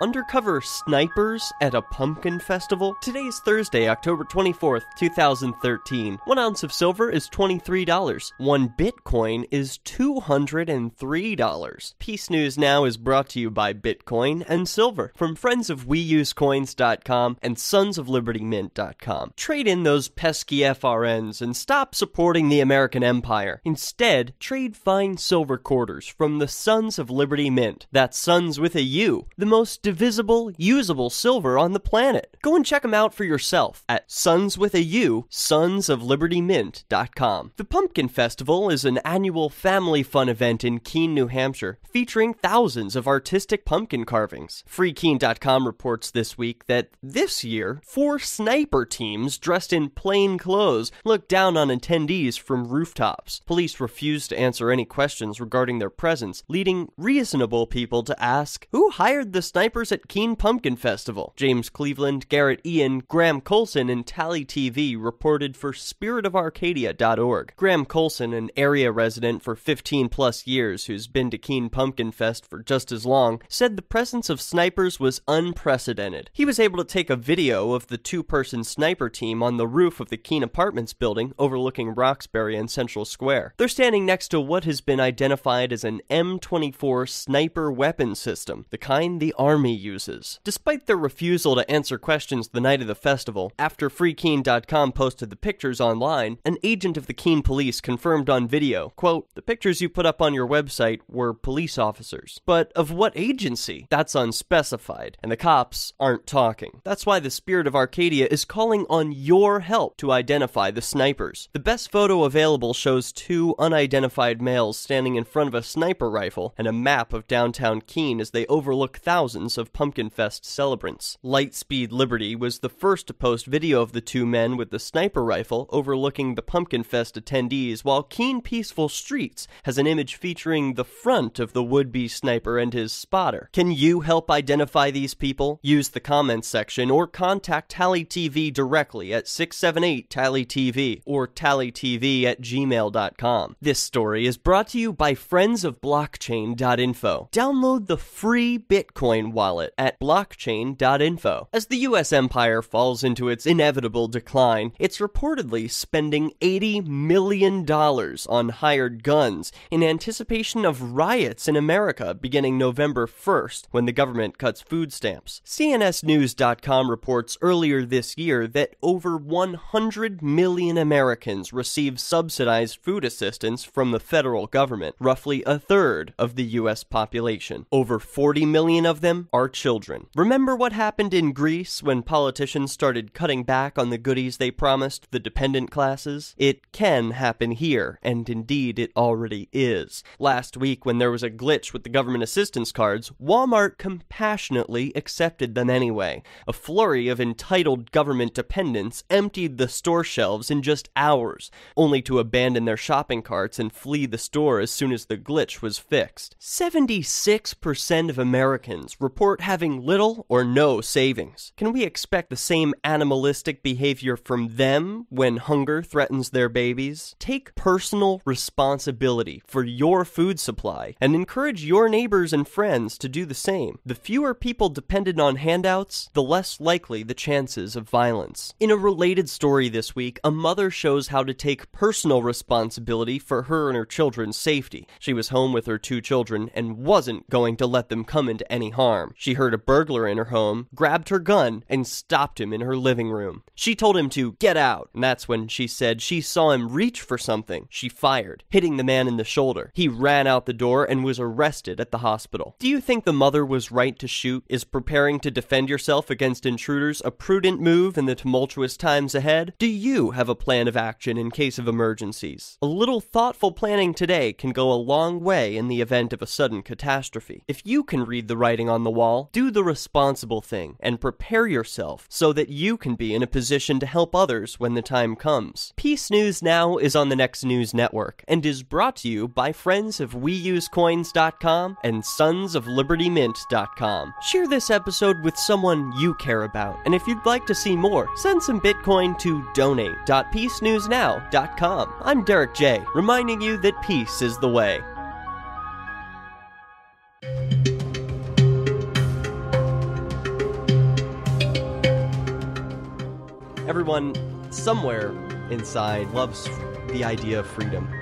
undercover snipers at a pumpkin festival? Today is Thursday, October 24th, 2013. One ounce of silver is $23. One Bitcoin is $203. Peace News Now is brought to you by Bitcoin and silver from friends of WeUseCoins.com and sonsoflibertymint.com. Trade in those pesky FRNs and stop supporting the American empire. Instead, trade fine silver quarters from the Sons of Liberty Mint. That's Sons with a U, the most divisible, usable silver on the planet. Go and check them out for yourself at Sons with a U, sonsoflibertymint.com. The Pumpkin Festival is an annual family fun event in Keene, New Hampshire, featuring thousands of artistic pumpkin carvings. FreeKeen.com reports this week that this year, four sniper teams dressed in plain clothes looked down on attendees from rooftops. Police refused to answer any questions regarding their presence, leading reasonable people to ask, who hired the sniper at Keen Pumpkin Festival. James Cleveland, Garrett Ian, Graham Colson, and Tally TV reported for spiritofarcadia.org. Graham Colson, an area resident for 15 plus years who's been to Keen Pumpkin Fest for just as long, said the presence of snipers was unprecedented. He was able to take a video of the two person sniper team on the roof of the Keene Apartments building overlooking Roxbury and Central Square. They're standing next to what has been identified as an M24 sniper weapon system, the kind the Army army uses. Despite their refusal to answer questions the night of the festival, after freekeen.com posted the pictures online, an agent of the Keene police confirmed on video, quote, "The pictures you put up on your website were police officers, but of what agency? That's unspecified, and the cops aren't talking. That's why the Spirit of Arcadia is calling on your help to identify the snipers. The best photo available shows two unidentified males standing in front of a sniper rifle and a map of downtown Keene as they overlook thousands of Pumpkin Fest celebrants. Lightspeed Liberty was the first to post video of the two men with the sniper rifle overlooking the Pumpkin Fest attendees, while Keen Peaceful Streets has an image featuring the front of the would be sniper and his spotter. Can you help identify these people? Use the comments section or contact Tally TV directly at 678 Tally TV or tallytv at gmail.com. This story is brought to you by friends of blockchain.info. Download the free Bitcoin wallet wallet at blockchain.info. As the US empire falls into its inevitable decline, it's reportedly spending $80 million on hired guns in anticipation of riots in America beginning November 1st when the government cuts food stamps. CNSNews.com reports earlier this year that over 100 million Americans receive subsidized food assistance from the federal government, roughly a third of the U.S. population. Over 40 million of them our children. Remember what happened in Greece when politicians started cutting back on the goodies they promised the dependent classes? It can happen here, and indeed it already is. Last week, when there was a glitch with the government assistance cards, Walmart compassionately accepted them anyway. A flurry of entitled government dependents emptied the store shelves in just hours, only to abandon their shopping carts and flee the store as soon as the glitch was fixed. 76% of Americans report report having little or no savings. Can we expect the same animalistic behavior from them when hunger threatens their babies? Take personal responsibility for your food supply and encourage your neighbors and friends to do the same. The fewer people dependent on handouts, the less likely the chances of violence. In a related story this week, a mother shows how to take personal responsibility for her and her children's safety. She was home with her two children and wasn't going to let them come into any harm alarm. She heard a burglar in her home, grabbed her gun, and stopped him in her living room. She told him to get out, and that's when she said she saw him reach for something. She fired, hitting the man in the shoulder. He ran out the door and was arrested at the hospital. Do you think the mother was right to shoot? Is preparing to defend yourself against intruders a prudent move in the tumultuous times ahead? Do you have a plan of action in case of emergencies? A little thoughtful planning today can go a long way in the event of a sudden catastrophe. If you can read the writing on the wall, do the responsible thing and prepare yourself so that you can be in a position to help others when the time comes. Peace News Now is on the Next News Network and is brought to you by friends of WeUseCoins.com and SonsOfLibertyMint.com. Share this episode with someone you care about, and if you'd like to see more, send some Bitcoin to donate.peacenewsnow.com. I'm Derek J, reminding you that peace is the way. everyone somewhere inside loves the idea of freedom.